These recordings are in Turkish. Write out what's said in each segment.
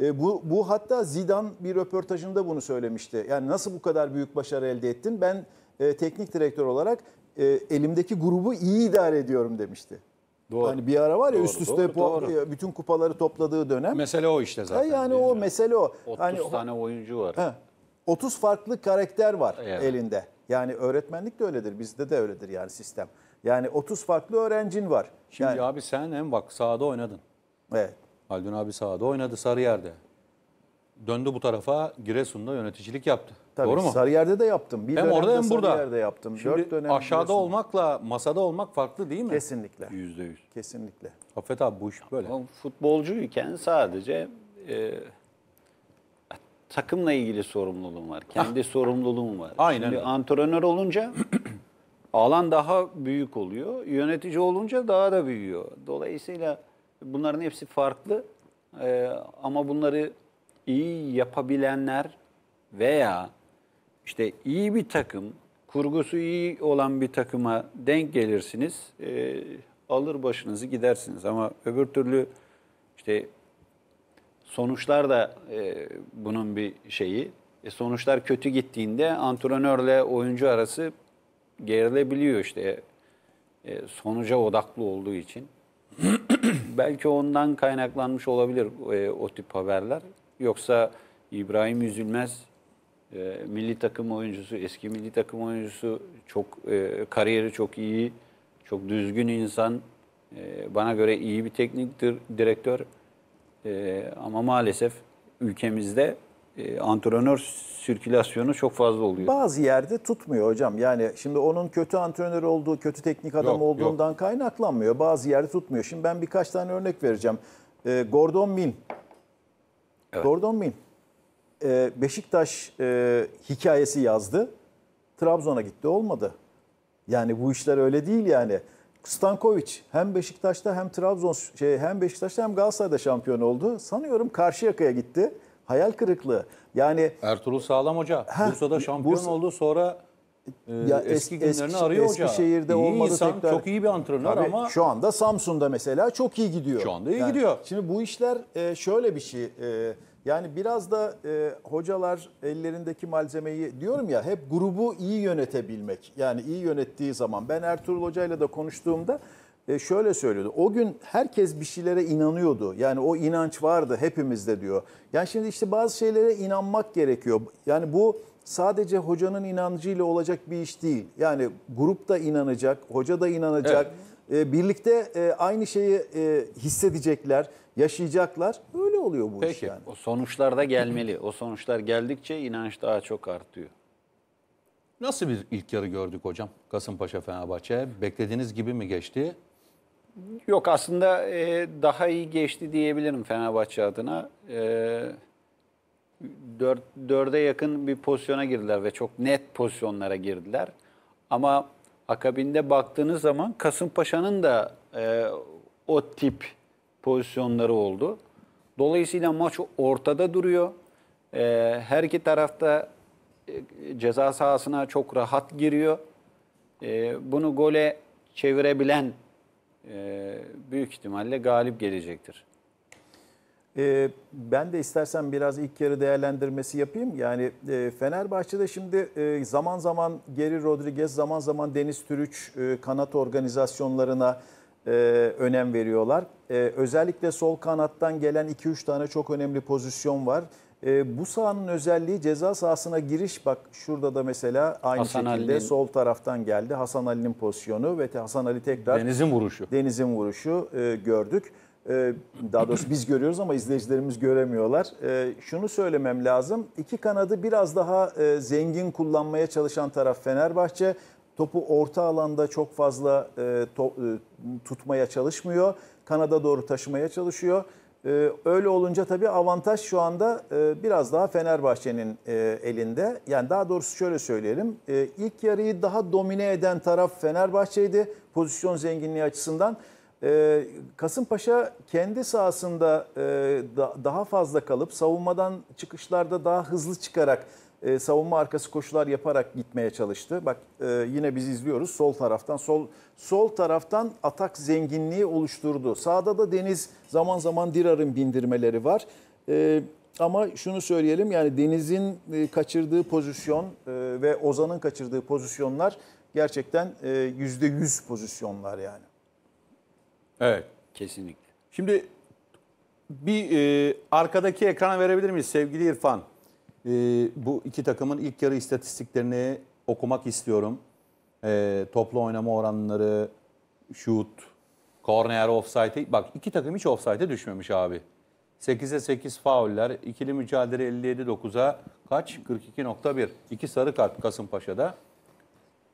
E, bu, bu hatta Zidane bir röportajında bunu söylemişti. Yani nasıl bu kadar büyük başarı elde ettin? Ben e, teknik direktör olarak e, elimdeki grubu iyi idare ediyorum demişti. Doğru. Yani bir ara var ya doğru, üst üste doğru, puan, doğru. E, bütün kupaları topladığı dönem. Mesele o işte zaten. Ha, e, yani o yani. mesele o. 30 hani, tane oyuncu var. He, 30 farklı karakter var evet. elinde. Yani öğretmenlik de öyledir. Bizde de öyledir yani sistem. Yani 30 farklı öğrencin var. Şimdi yani, abi sen hem bak sahada oynadın. Evet. Haldun abi sahada oynadı Sarıyer'de. Döndü bu tarafa Giresun'da yöneticilik yaptı. Tabii, Doğru mu? Sarıyer'de de yaptım. Bir hem orada hem burada. Sarıyer'de yaptım. Şimdi dönem aşağıda Giresun'da. olmakla masada olmak farklı değil mi? Kesinlikle. Yüzde yüz. Kesinlikle. Affet abi bu iş böyle. Ama futbolcuyken sadece e, takımla ilgili sorumluluğum var. Kendi ah. sorumluluğum var. Aynen. Şimdi antrenör olunca alan daha büyük oluyor. Yönetici olunca daha da büyüyor. Dolayısıyla Bunların hepsi farklı e, ama bunları iyi yapabilenler veya işte iyi bir takım, kurgusu iyi olan bir takıma denk gelirsiniz, e, alır başınızı gidersiniz. Ama öbür türlü işte sonuçlar da e, bunun bir şeyi. E, sonuçlar kötü gittiğinde antrenörle oyuncu arası gerilebiliyor işte e, sonuca odaklı olduğu için. Belki ondan kaynaklanmış olabilir e, o tip haberler. Yoksa İbrahim Üzülmez e, milli takım oyuncusu, eski milli takım oyuncusu çok e, kariyeri çok iyi, çok düzgün insan. E, bana göre iyi bir teknik direktör. E, ama maalesef ülkemizde e, antrenör sirkülasyonu çok fazla oluyor. Bazı yerde tutmuyor hocam. Yani şimdi onun kötü antrenör olduğu, kötü teknik adam yok, olduğundan yok. kaynaklanmıyor. Bazı yerde tutmuyor. Şimdi ben birkaç tane örnek vereceğim. E, Gordon Min. Evet. Gordon Min. E, Beşiktaş e, hikayesi yazdı. Trabzon'a gitti olmadı. Yani bu işler öyle değil yani. Stankovic hem Beşiktaş'ta hem Trabzon şey hem Beşiktaş'ta hem Galatasaray'da şampiyon oldu. Sanıyorum karşı yakaya gitti hayal kırıklığı. Yani Ertuğrul Sağlam Hoca heh, Bursa'da şampiyon Bursa, oldu sonra e, ya eski, eski günlerini şey- arıyor eski hoca. Eskişehir'de olmadı insan, tekrar. Çok iyi bir antrenör Tabii, ama şu anda Samsun'da mesela çok iyi gidiyor. Şu anda iyi yani, gidiyor. Şimdi bu işler e, şöyle bir şey. E, yani biraz da e, hocalar ellerindeki malzemeyi diyorum ya hep grubu iyi yönetebilmek. Yani iyi yönettiği zaman ben Ertuğrul Hoca'yla da konuştuğumda e, şöyle söylüyordu. O gün herkes bir şeylere inanıyordu. Yani o inanç vardı hepimizde diyor. Yani şimdi işte bazı şeylere inanmak gerekiyor. Yani bu sadece hocanın inancıyla olacak bir iş değil. Yani grup da inanacak, hoca da inanacak. Evet. E, birlikte e, aynı şeyi hissedecekler, yaşayacaklar. Öyle oluyor bu Peki, iş yani. O sonuçlar da gelmeli. o sonuçlar geldikçe inanç daha çok artıyor. Nasıl bir ilk yarı gördük hocam? Kasımpaşa Fenerbahçe beklediğiniz gibi mi geçti? Yok aslında e, daha iyi geçti diyebilirim Fenerbahçe adına. E, dört, dörde yakın bir pozisyona girdiler ve çok net pozisyonlara girdiler. Ama akabinde baktığınız zaman Kasımpaşa'nın da e, o tip pozisyonları oldu. Dolayısıyla maç ortada duruyor. E, her iki tarafta e, ceza sahasına çok rahat giriyor. E, bunu gole çevirebilen ee, büyük ihtimalle galip gelecektir. Ee, ben de istersen biraz ilk yarı değerlendirmesi yapayım. Yani e, Fenerbahçe'de şimdi e, zaman zaman Geri Rodriguez, zaman zaman Deniz Türüç e, kanat organizasyonlarına e, önem veriyorlar. özellikle sol kanattan gelen 2-3 tane çok önemli pozisyon var. E, bu sahanın özelliği ceza sahasına giriş. Bak şurada da mesela aynı Hasan şekilde Ali... sol taraftan geldi. Hasan Ali'nin pozisyonu ve Hasan Ali tekrar Deniz'in vuruşu. Deniz'in vuruşu e, gördük. E, daha doğrusu biz görüyoruz ama izleyicilerimiz göremiyorlar. E, şunu söylemem lazım. İki kanadı biraz daha e, zengin kullanmaya çalışan taraf Fenerbahçe. Topu orta alanda çok fazla e, to, e, tutmaya çalışmıyor. Kanada doğru taşımaya çalışıyor. Ee, öyle olunca tabii avantaj şu anda e, biraz daha Fenerbahçe'nin e, elinde. Yani daha doğrusu şöyle söyleyelim. E, ilk yarıyı daha domine eden taraf Fenerbahçe'ydi pozisyon zenginliği açısından. E, Kasımpaşa kendi sahasında e, da, daha fazla kalıp savunmadan çıkışlarda daha hızlı çıkarak e, savunma arkası koşular yaparak gitmeye çalıştı. Bak e, yine biz izliyoruz sol taraftan. Sol sol taraftan atak zenginliği oluşturdu. Sağda da Deniz zaman zaman Dirar'ın bindirmeleri var. E, ama şunu söyleyelim yani Deniz'in e, kaçırdığı pozisyon e, ve Ozan'ın kaçırdığı pozisyonlar gerçekten e, yüzde yüz pozisyonlar yani. Evet. Kesinlikle. Şimdi bir e, arkadaki ekrana verebilir miyiz sevgili İrfan? e, bu iki takımın ilk yarı istatistiklerini okumak istiyorum. E, toplu oynama oranları, şut, korner, offside. Bak iki takım hiç offside'e düşmemiş abi. 8'e 8 fauller, ikili mücadele 57-9'a kaç? 42.1. İki sarı kart Kasımpaşa'da.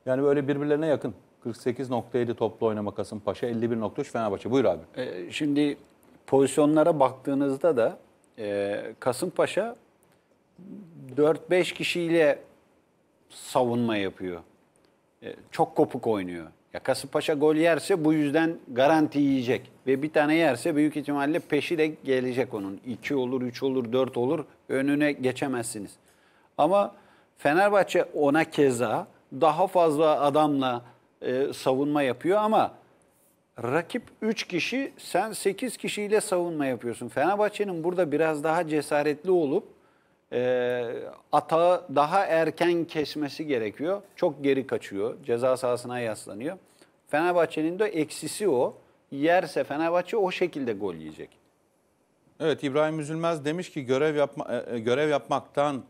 Yani böyle birbirlerine yakın. 48.7 toplu oynama Kasımpaşa, 51.3 Fenerbahçe. Buyur abi. Ee, şimdi pozisyonlara baktığınızda da e, Kasımpaşa 4-5 kişiyle savunma yapıyor. E, çok kopuk oynuyor. Ya Kasımpaşa gol yerse bu yüzden garanti yiyecek. Ve bir tane yerse büyük ihtimalle peşi de gelecek onun. 2 olur, 3 olur, 4 olur. Önüne geçemezsiniz. Ama Fenerbahçe ona keza daha fazla adamla e, savunma yapıyor ama rakip 3 kişi sen 8 kişiyle savunma yapıyorsun. Fenerbahçe'nin burada biraz daha cesaretli olup e, atağı daha erken kesmesi gerekiyor. Çok geri kaçıyor. Ceza sahasına yaslanıyor. Fenerbahçe'nin de eksisi o. Yerse Fenerbahçe o şekilde gol yiyecek. Evet İbrahim Üzülmez demiş ki görev yapma, e, e, görev yapmaktan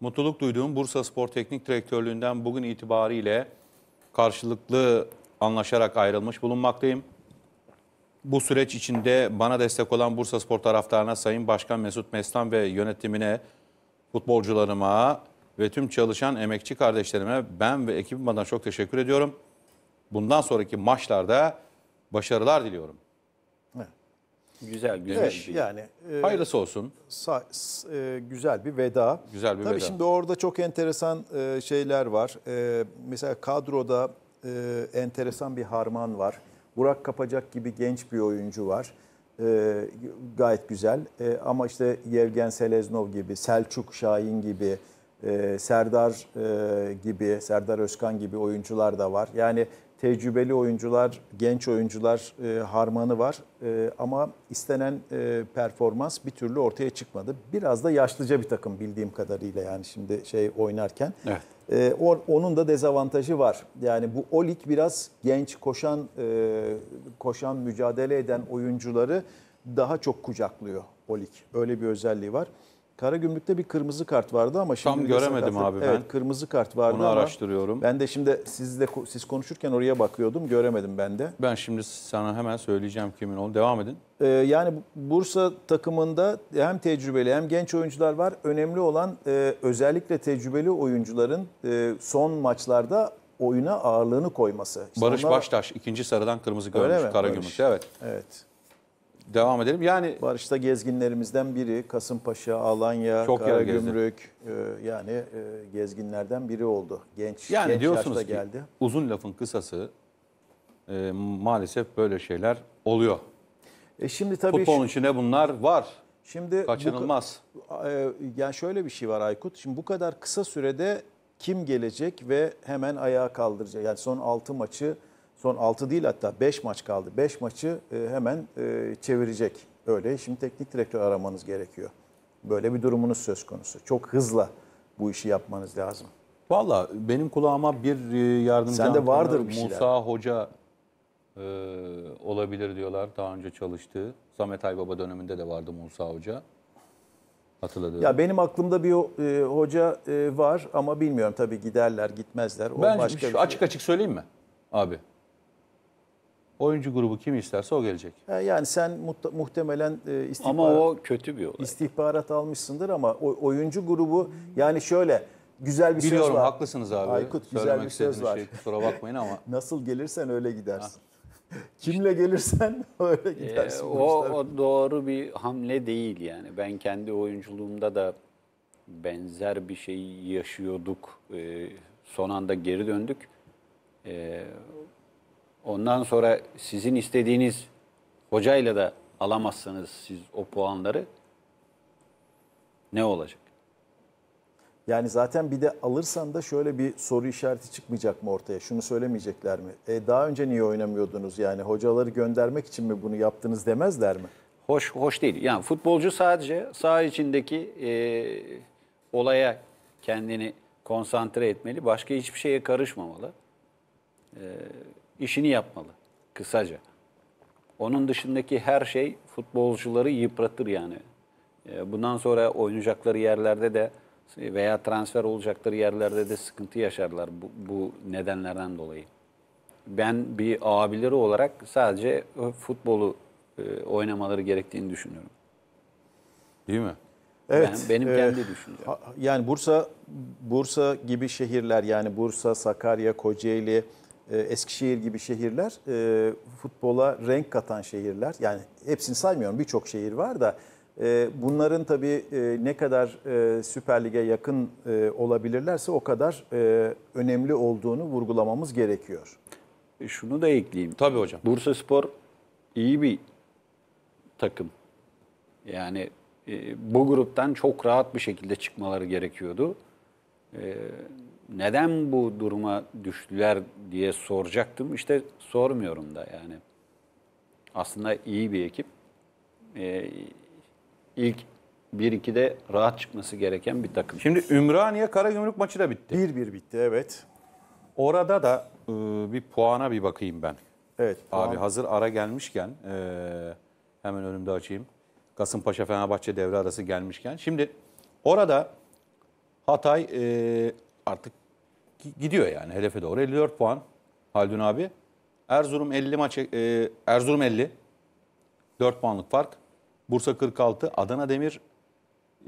mutluluk duyduğum Bursa Spor Teknik Direktörlüğü'nden bugün itibariyle karşılıklı anlaşarak ayrılmış bulunmaktayım. Bu süreç içinde bana destek olan Bursa Spor taraftarına Sayın Başkan Mesut Meslan ve yönetimine futbolcularıma ve tüm çalışan emekçi kardeşlerime ben ve ekibim adına çok teşekkür ediyorum. Bundan sonraki maçlarda başarılar diliyorum. Güzel, güzel Evet, bir yani e, Hayırlısı olsun. sa- e, güzel bir veda. Güzel bir Tabii veda. şimdi orada çok enteresan e, şeyler var. E, mesela kadroda e, enteresan bir harman var. Burak Kapacak gibi genç bir oyuncu var e, gayet güzel. E, ama işte Yevgen Seleznov gibi, Selçuk Şahin gibi, e, Serdar e, gibi, Serdar Özkan gibi oyuncular da var. Yani tecrübeli oyuncular, genç oyuncular e, harmanı var e, ama istenen e, performans bir türlü ortaya çıkmadı. Biraz da yaşlıca bir takım bildiğim kadarıyla yani şimdi şey oynarken. Evet. E, ee, or, onun da dezavantajı var. Yani bu o lig biraz genç koşan e, koşan mücadele eden oyuncuları daha çok kucaklıyor o lig. Öyle bir özelliği var. Kara Karagümrük'te bir kırmızı kart vardı ama şimdi tam göremedim abi evet, ben. kırmızı kart vardı Onu ama araştırıyorum. Ben de şimdi sizle siz konuşurken oraya bakıyordum göremedim ben de. Ben şimdi sana hemen söyleyeceğim kimin olduğunu. Devam edin. Ee, yani Bursa takımında hem tecrübeli hem genç oyuncular var. Önemli olan e, özellikle tecrübeli oyuncuların e, son maçlarda oyuna ağırlığını koyması. İşte Barış onlar... Baştaş ikinci sarıdan kırmızı görmüş Karagümrük'te evet. Evet. Devam edelim. Yani Barış'ta gezginlerimizden biri Kasımpaşa, Alanya, Çok yer Karagümrük e, yani e, gezginlerden biri oldu. Genç yani genç diyorsunuz yaşta ki, geldi. Uzun lafın kısası e, maalesef böyle şeyler oluyor. E şimdi tabii Futbolun şimdi, içine bunlar var. Şimdi kaçınılmaz. Bu, e, yani şöyle bir şey var Aykut. Şimdi bu kadar kısa sürede kim gelecek ve hemen ayağa kaldıracak? Yani son 6 maçı Son 6 değil hatta 5 maç kaldı. 5 maçı e, hemen e, çevirecek. Öyle şimdi teknik direktör aramanız gerekiyor. Böyle bir durumunuz söz konusu. Çok hızla bu işi yapmanız lazım. Valla benim kulağıma bir e, yardımcı Sende vardır bir şeyler. Hoca e, olabilir diyorlar daha önce çalıştığı. Samet Aybaba döneminde de vardı Musa Hoca. Hatırladım. Ya benim aklımda bir e, hoca e, var ama bilmiyorum tabii giderler gitmezler. O ben başka bir şey. açık açık söyleyeyim mi abi? Oyuncu grubu kim isterse o gelecek. Yani sen muhtemelen e, istihbarat... Ama o kötü bir olay. istihbarat almışsındır ama oyuncu grubu yani şöyle güzel bir Biliyorum söz var. haklısınız abi. Aykut güzel bir söz var. Şey, kusura bakmayın ama Nasıl gelirsen öyle gidersin. Kimle gelirsen öyle gidersin. bu e, o, o doğru bir hamle değil yani. Ben kendi oyunculuğumda da benzer bir şey yaşıyorduk. Ee, son anda geri döndük. Ee, Ondan sonra sizin istediğiniz hocayla da alamazsanız siz o puanları ne olacak? Yani zaten bir de alırsan da şöyle bir soru işareti çıkmayacak mı ortaya? Şunu söylemeyecekler mi? E daha önce niye oynamıyordunuz? Yani hocaları göndermek için mi bunu yaptınız demezler mi? Hoş hoş değil. Yani futbolcu sadece saha içindeki e, olaya kendini konsantre etmeli. Başka hiçbir şeye karışmamalı. E, işini yapmalı kısaca. Onun dışındaki her şey futbolcuları yıpratır yani. Ee, bundan sonra oynayacakları yerlerde de veya transfer olacakları yerlerde de sıkıntı yaşarlar bu, bu nedenlerden dolayı. Ben bir abileri olarak sadece futbolu e, oynamaları gerektiğini düşünüyorum. Değil mi? Evet. Ben, benim e, kendi e, düşüncem. Yani Bursa Bursa gibi şehirler yani Bursa, Sakarya, Kocaeli, ee, Eskişehir gibi şehirler e, futbola renk katan şehirler. Yani hepsini saymıyorum birçok şehir var da e, bunların tabii e, ne kadar Süper Lig'e yakın olabilirlerse o kadar önemli olduğunu vurgulamamız gerekiyor. Şunu da ekleyeyim. Tabii hocam. Bursa Spor iyi bir takım. Yani bu gruptan çok rahat bir şekilde çıkmaları gerekiyordu. E, neden bu duruma düştüler diye soracaktım. İşte sormuyorum da yani. Aslında iyi bir ekip. Ee, ilk 1-2'de rahat çıkması gereken bir takım. Şimdi Ümraniye Karagümrük maçı da bitti. 1-1 bitti evet. Orada da e, bir puana bir bakayım ben. Evet. Puan. Abi hazır ara gelmişken e, hemen önümde açayım. Kasımpaşa Fenerbahçe devre arası gelmişken. Şimdi orada Hatay e, artık gidiyor yani hedefe doğru. 54 puan Haldun abi. Erzurum 50 maç e, Erzurum 50. 4 puanlık fark. Bursa 46, Adana Demir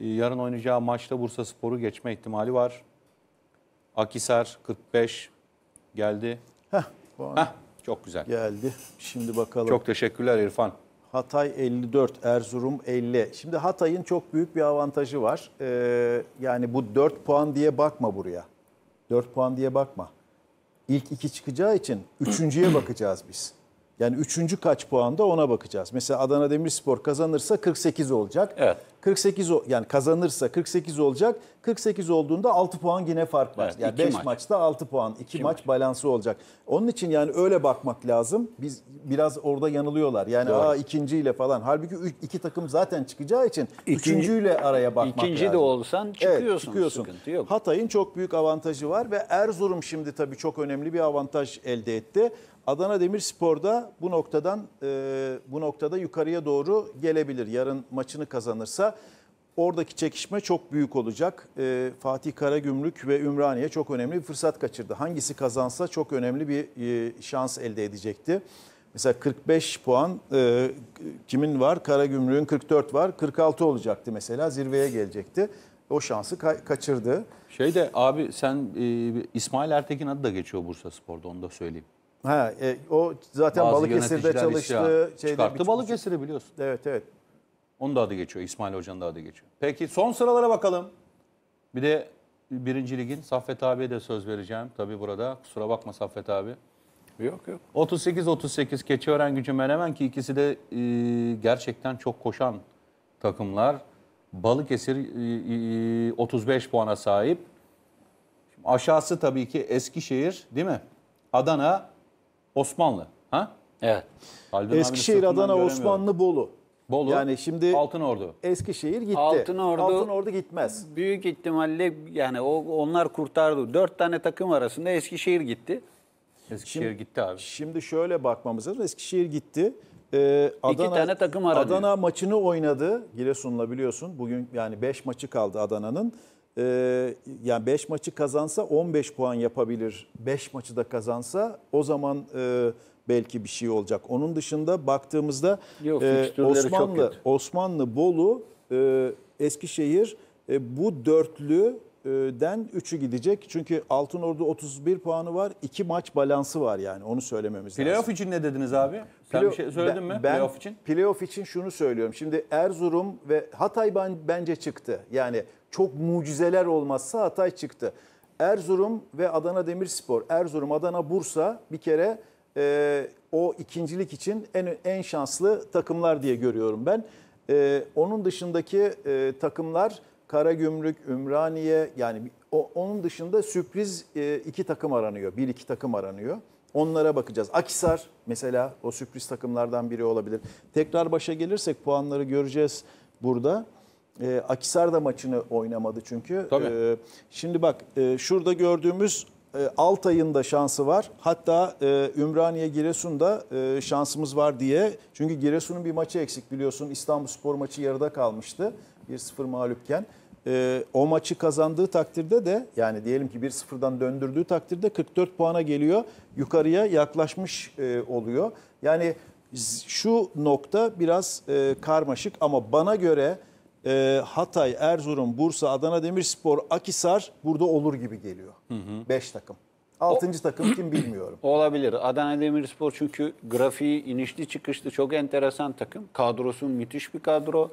e, yarın oynayacağı maçta Bursa Spor'u geçme ihtimali var. Akisar 45 geldi. Heh, puan. Heh, çok güzel. Geldi. Şimdi bakalım. Çok teşekkürler İrfan. Hatay 54, Erzurum 50. Şimdi Hatay'ın çok büyük bir avantajı var. Ee, yani bu 4 puan diye bakma buraya. 4 puan diye bakma. İlk iki çıkacağı için üçüncüye bakacağız biz. Yani üçüncü kaç puanda ona bakacağız. Mesela Adana Demirspor kazanırsa 48 olacak. Evet. 48 yani kazanırsa 48 olacak. 48 olduğunda 6 puan yine fark var. Evet, yani 5 maç. maçta 6 puan, 2, 2 maç, maç balansı olacak. Onun için yani öyle bakmak lazım. Biz biraz orada yanılıyorlar. Yani Doğru. aa ikinciyle falan. Halbuki üç, iki takım zaten çıkacağı için İkinci, üçüncüyle araya bakmak ikinci lazım. İkinci de olsan çıkıyorsun. Evet, çıkıyorsun. Sıkıntı yok. Hatay'ın çok büyük avantajı var ve Erzurum şimdi tabii çok önemli bir avantaj elde etti. Adana Demirspor da bu noktadan e, bu noktada yukarıya doğru gelebilir. Yarın maçını kazanırsa Oradaki çekişme çok büyük olacak. E, Fatih Karagümrük ve Ümraniye çok önemli bir fırsat kaçırdı. Hangisi kazansa çok önemli bir e, şans elde edecekti. Mesela 45 puan e, kimin var? Karagümrük'ün 44 var. 46 olacaktı mesela zirveye gelecekti. O şansı ka kaçırdı. Şey de abi sen e, İsmail Ertekin adı da geçiyor Bursa Spor'da onu da söyleyeyim. Ha, e, o zaten Bazı Balıkesir'de çalıştı. Şeyde, çıkarttı Balıkesir'i biliyorsun. Evet evet. Onun da adı geçiyor. İsmail Hoca'nın da adı geçiyor. Peki son sıralara bakalım. Bir de birinci ligin Saffet abiye de söz vereceğim. Tabi burada kusura bakma Saffet abi. Yok yok. 38-38 Keçiören gücü Menemen ki ikisi de e, gerçekten çok koşan takımlar. Balıkesir e, e, 35 e, puana sahip. Şimdi aşağısı tabii ki Eskişehir değil mi? Adana, Osmanlı. Ha? Evet. Halbim Eskişehir, Adana, Osmanlı, Bolu. Bolu, yani şimdi Altınordu. Eskişehir gitti. Altınordu, Altınordu gitmez. Büyük ihtimalle yani o, onlar kurtardı. Dört tane takım arasında Eskişehir gitti. Eskişehir şimdi, gitti abi. Şimdi şöyle bakmamız lazım. Eskişehir gitti. Ee, Adana, İki tane takım aradı. Adana maçını oynadı Giresun'la biliyorsun. Bugün yani beş maçı kaldı Adana'nın e, yani 5 maçı kazansa 15 puan yapabilir. 5 maçı da kazansa o zaman e, belki bir şey olacak. Onun dışında baktığımızda Yok, e, Osmanlı, Osmanlı, Bolu, e, Eskişehir e, bu dörtlüden üçü gidecek. Çünkü Altın Ordu 31 puanı var. 2 maç balansı var yani. Onu söylememiz lazım. Playoff için ne dediniz abi? Sen Play bir şey söyledin ben, mi ben playoff için? Playoff için şunu söylüyorum. Şimdi Erzurum ve Hatay bence çıktı. Yani çok mucizeler olmazsa Hatay çıktı. Erzurum ve Adana Demirspor. Erzurum, Adana, Bursa bir kere e, o ikincilik için en en şanslı takımlar diye görüyorum ben. E, onun dışındaki e, takımlar Karagümrük, Ümraniye yani o, onun dışında sürpriz e, iki takım aranıyor. Bir iki takım aranıyor. Onlara bakacağız. Akisar mesela o sürpriz takımlardan biri olabilir. Tekrar başa gelirsek puanları göreceğiz burada. E, Akisar da maçını oynamadı çünkü. Tabii. E, şimdi bak e, şurada gördüğümüz e, Altay'ın da şansı var. Hatta e, Ümraniye Giresun'da e, şansımız var diye. Çünkü Giresun'un bir maçı eksik biliyorsun. İstanbul Spor maçı yarıda kalmıştı. 1-0 mağlupken. E, o maçı kazandığı takdirde de yani diyelim ki 1-0'dan döndürdüğü takdirde 44 puana geliyor. Yukarıya yaklaşmış e, oluyor. Yani şu nokta biraz e, karmaşık ama bana göre e, Hatay, Erzurum, Bursa, Adana Demirspor, Akisar burada olur gibi geliyor. Beş takım. Altıncı takım kim bilmiyorum. Olabilir. Adana Demirspor çünkü grafiği inişli çıkışlı çok enteresan takım. Kadrosu müthiş bir kadro.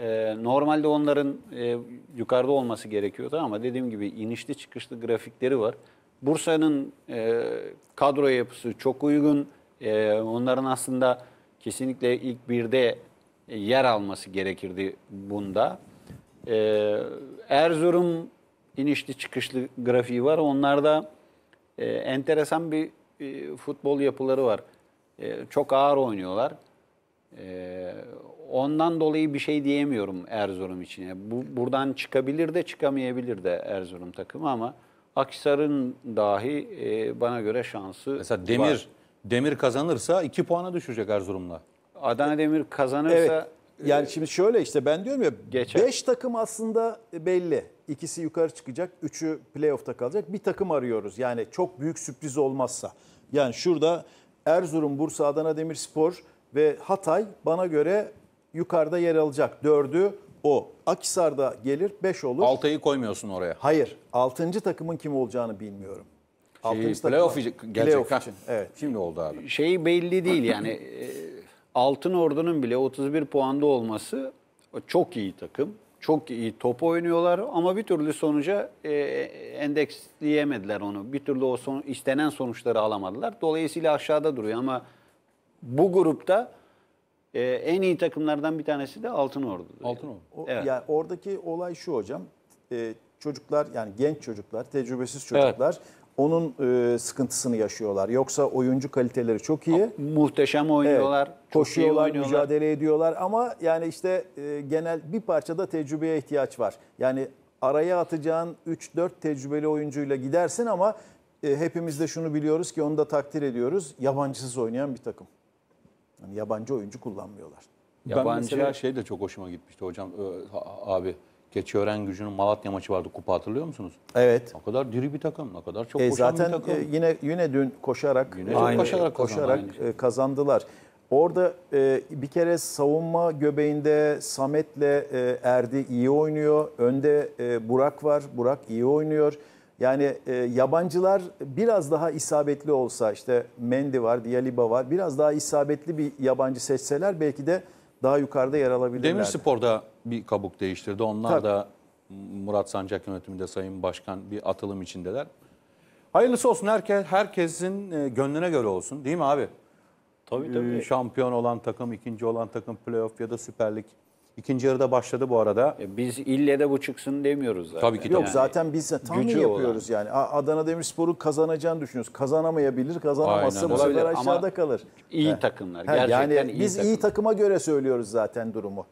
Ee, normalde onların e, yukarıda olması gerekiyordu ama dediğim gibi inişli çıkışlı grafikleri var. Bursa'nın e, kadro yapısı çok uygun. E, onların aslında kesinlikle ilk birde e, yer alması gerekirdi bunda. Ee, Erzurum inişli çıkışlı grafiği var. Onlarda e, enteresan bir e, futbol yapıları var. E, çok ağır oynuyorlar. E, ondan dolayı bir şey diyemiyorum Erzurum için. bu, buradan çıkabilir de çıkamayabilir de Erzurum takımı ama Akhisar'ın dahi e, bana göre şansı Mesela Demir var. Demir kazanırsa 2 puana düşecek Erzurum'la. Adana Demir kazanırsa... Evet. Yani e, şimdi şöyle işte ben diyorum ya 5 takım aslında belli. İkisi yukarı çıkacak, üçü playoff'ta kalacak. Bir takım arıyoruz yani çok büyük sürpriz olmazsa. Yani şurada Erzurum, Bursa, Adana Demirspor ve Hatay bana göre yukarıda yer alacak. Dördü o. Akisar'da gelir 5 olur. Altay'ı koymuyorsun oraya. Hayır. Altıncı takımın kim olacağını bilmiyorum. Şey, playoff, playoff için. Evet. Şimdi oldu abi. Şey belli değil yani. E, Altın Ordu'nun bile 31 puanda olması çok iyi takım. Çok iyi top oynuyorlar ama bir türlü sonuca e, endeksleyemediler onu. Bir türlü o son, istenen sonuçları alamadılar. Dolayısıyla aşağıda duruyor ama bu grupta e, en iyi takımlardan bir tanesi de Altın Ordu. Altın Ordu. evet. yani oradaki olay şu hocam. E, çocuklar yani genç çocuklar, tecrübesiz çocuklar evet onun e, sıkıntısını yaşıyorlar. Yoksa oyuncu kaliteleri çok iyi. Muhteşem oynuyorlar. Evet, koşuyorlar, oynuyorlar. mücadele ediyorlar ama yani işte e, genel bir parçada tecrübeye ihtiyaç var. Yani araya atacağın 3-4 tecrübeli oyuncuyla gidersin ama e, hepimiz de şunu biliyoruz ki onu da takdir ediyoruz. Yabancısız oynayan bir takım. Yani yabancı oyuncu kullanmıyorlar. Yabancı ben mesela... şey de çok hoşuma gitmişti hocam e, abi. Keçiören gücünün Malatya maçı vardı kupa hatırlıyor musunuz? Evet. Ne kadar diri bir takım, ne kadar çok e, koşan bir takım. Zaten yine yine dün koşarak yine aynı, e, koşarak, koşarak e, aynı. kazandılar. Orada e, bir kere savunma göbeğinde Samet'le e, Erdi iyi oynuyor. Önde e, Burak var. Burak iyi oynuyor. Yani e, yabancılar biraz daha isabetli olsa işte Mendy var, Dialiba var. Biraz daha isabetli bir yabancı seçseler belki de daha yukarıda yer alabilirler. Demirspor da bir kabuk değiştirdi. Onlar Tabii. da Murat Sancak yönetiminde Sayın Başkan bir atılım içindeler. Hayırlısı olsun herkes herkesin e, gönlüne göre olsun değil mi abi? Tabii tabii. Ee, şampiyon olan takım, ikinci olan takım playoff ya da süperlik. İkinci yarıda başladı bu arada. E, biz ille de bu çıksın demiyoruz zaten. Tabii ki de. Yok yani. zaten biz tahmin Gücü yapıyoruz olan. yani. Adana Demirspor'u kazanacağını düşünüyoruz. Kazanamayabilir, kazanamazsa bu sefer aşağıda kalır. İyi takımlar. Gerçekten yani iyi biz takım. iyi takıma göre söylüyoruz zaten durumu.